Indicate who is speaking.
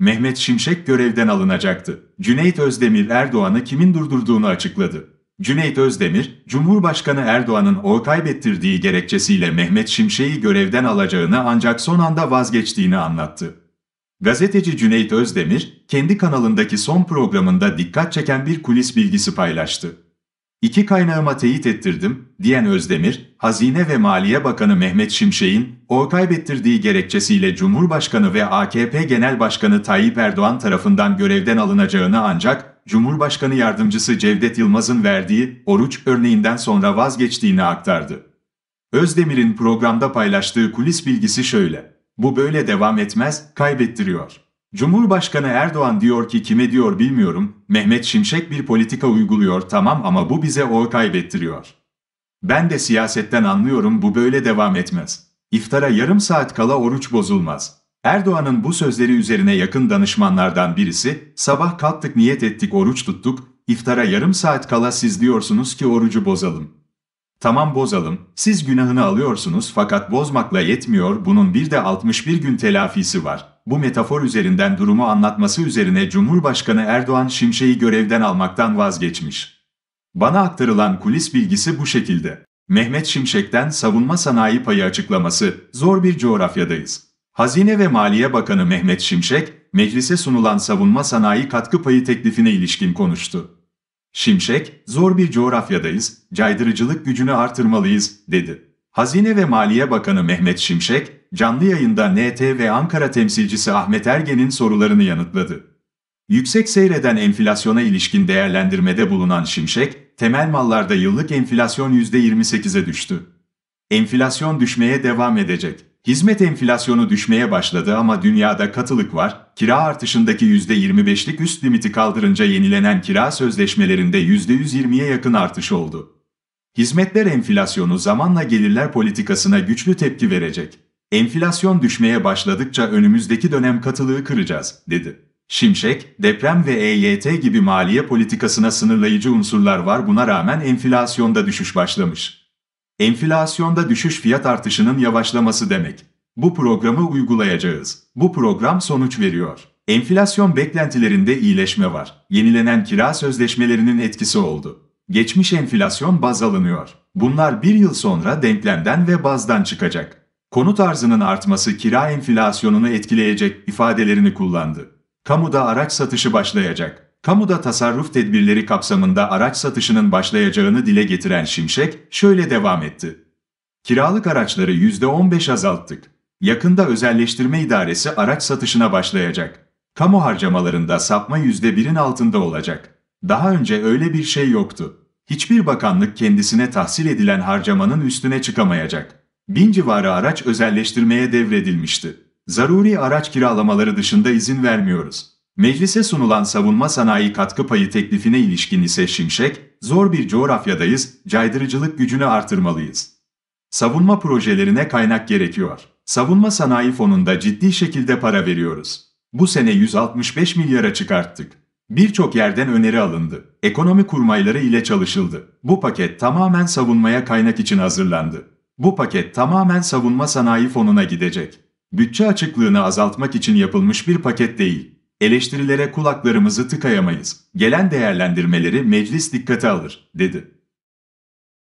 Speaker 1: Mehmet Şimşek görevden alınacaktı. Cüneyt Özdemir Erdoğan'ı kimin durdurduğunu açıkladı. Cüneyt Özdemir, Cumhurbaşkanı Erdoğan'ın oy kaybettirdiği gerekçesiyle Mehmet Şimşek'i görevden alacağını ancak son anda vazgeçtiğini anlattı. Gazeteci Cüneyt Özdemir, kendi kanalındaki son programında dikkat çeken bir kulis bilgisi paylaştı. İki kaynağıma teyit ettirdim, diyen Özdemir, Hazine ve Maliye Bakanı Mehmet Şimşek'in, o kaybettirdiği gerekçesiyle Cumhurbaşkanı ve AKP Genel Başkanı Tayyip Erdoğan tarafından görevden alınacağını ancak, Cumhurbaşkanı Yardımcısı Cevdet Yılmaz'ın verdiği oruç örneğinden sonra vazgeçtiğini aktardı. Özdemir'in programda paylaştığı kulis bilgisi şöyle, bu böyle devam etmez, kaybettiriyor. Cumhurbaşkanı Erdoğan diyor ki kime diyor bilmiyorum, Mehmet Şimşek bir politika uyguluyor tamam ama bu bize oy kaybettiriyor. Ben de siyasetten anlıyorum bu böyle devam etmez. İftara yarım saat kala oruç bozulmaz. Erdoğan'ın bu sözleri üzerine yakın danışmanlardan birisi, sabah kalktık niyet ettik oruç tuttuk, iftara yarım saat kala siz diyorsunuz ki orucu bozalım. Tamam bozalım, siz günahını alıyorsunuz fakat bozmakla yetmiyor bunun bir de 61 gün telafisi var bu metafor üzerinden durumu anlatması üzerine Cumhurbaşkanı Erdoğan Şimşek'i görevden almaktan vazgeçmiş. Bana aktarılan kulis bilgisi bu şekilde. Mehmet Şimşek'ten savunma sanayi payı açıklaması, zor bir coğrafyadayız. Hazine ve Maliye Bakanı Mehmet Şimşek, meclise sunulan savunma sanayi katkı payı teklifine ilişkin konuştu. Şimşek, zor bir coğrafyadayız, caydırıcılık gücünü artırmalıyız, dedi. Hazine ve Maliye Bakanı Mehmet Şimşek, canlı yayında NTV Ankara temsilcisi Ahmet Ergen'in sorularını yanıtladı. Yüksek seyreden enflasyona ilişkin değerlendirmede bulunan Şimşek, temel mallarda yıllık enflasyon %28'e düştü. Enflasyon düşmeye devam edecek. Hizmet enflasyonu düşmeye başladı ama dünyada katılık var, kira artışındaki %25'lik üst limiti kaldırınca yenilenen kira sözleşmelerinde %120'ye yakın artış oldu. Hizmetler enflasyonu zamanla gelirler politikasına güçlü tepki verecek. Enflasyon düşmeye başladıkça önümüzdeki dönem katılığı kıracağız, dedi. Şimşek, deprem ve EYT gibi maliye politikasına sınırlayıcı unsurlar var buna rağmen enflasyonda düşüş başlamış. Enflasyonda düşüş fiyat artışının yavaşlaması demek. Bu programı uygulayacağız. Bu program sonuç veriyor. Enflasyon beklentilerinde iyileşme var. Yenilenen kira sözleşmelerinin etkisi oldu. Geçmiş enflasyon baz alınıyor. Bunlar bir yıl sonra denklemden ve bazdan çıkacak konut arzının artması kira enflasyonunu etkileyecek ifadelerini kullandı. Kamuda araç satışı başlayacak. Kamuda tasarruf tedbirleri kapsamında araç satışının başlayacağını dile getiren Şimşek şöyle devam etti. Kiralık araçları %15 azalttık. Yakında özelleştirme idaresi araç satışına başlayacak. Kamu harcamalarında sapma %1'in altında olacak. Daha önce öyle bir şey yoktu. Hiçbir bakanlık kendisine tahsil edilen harcamanın üstüne çıkamayacak bin civarı araç özelleştirmeye devredilmişti. Zaruri araç kiralamaları dışında izin vermiyoruz. Meclise sunulan savunma sanayi katkı payı teklifine ilişkin ise Şimşek, zor bir coğrafyadayız, caydırıcılık gücünü artırmalıyız. Savunma projelerine kaynak gerekiyor. Savunma sanayi fonunda ciddi şekilde para veriyoruz. Bu sene 165 milyara çıkarttık. Birçok yerden öneri alındı. Ekonomi kurmayları ile çalışıldı. Bu paket tamamen savunmaya kaynak için hazırlandı. Bu paket tamamen savunma sanayi fonuna gidecek. Bütçe açıklığını azaltmak için yapılmış bir paket değil. Eleştirilere kulaklarımızı tıkayamayız. Gelen değerlendirmeleri meclis dikkate alır, dedi.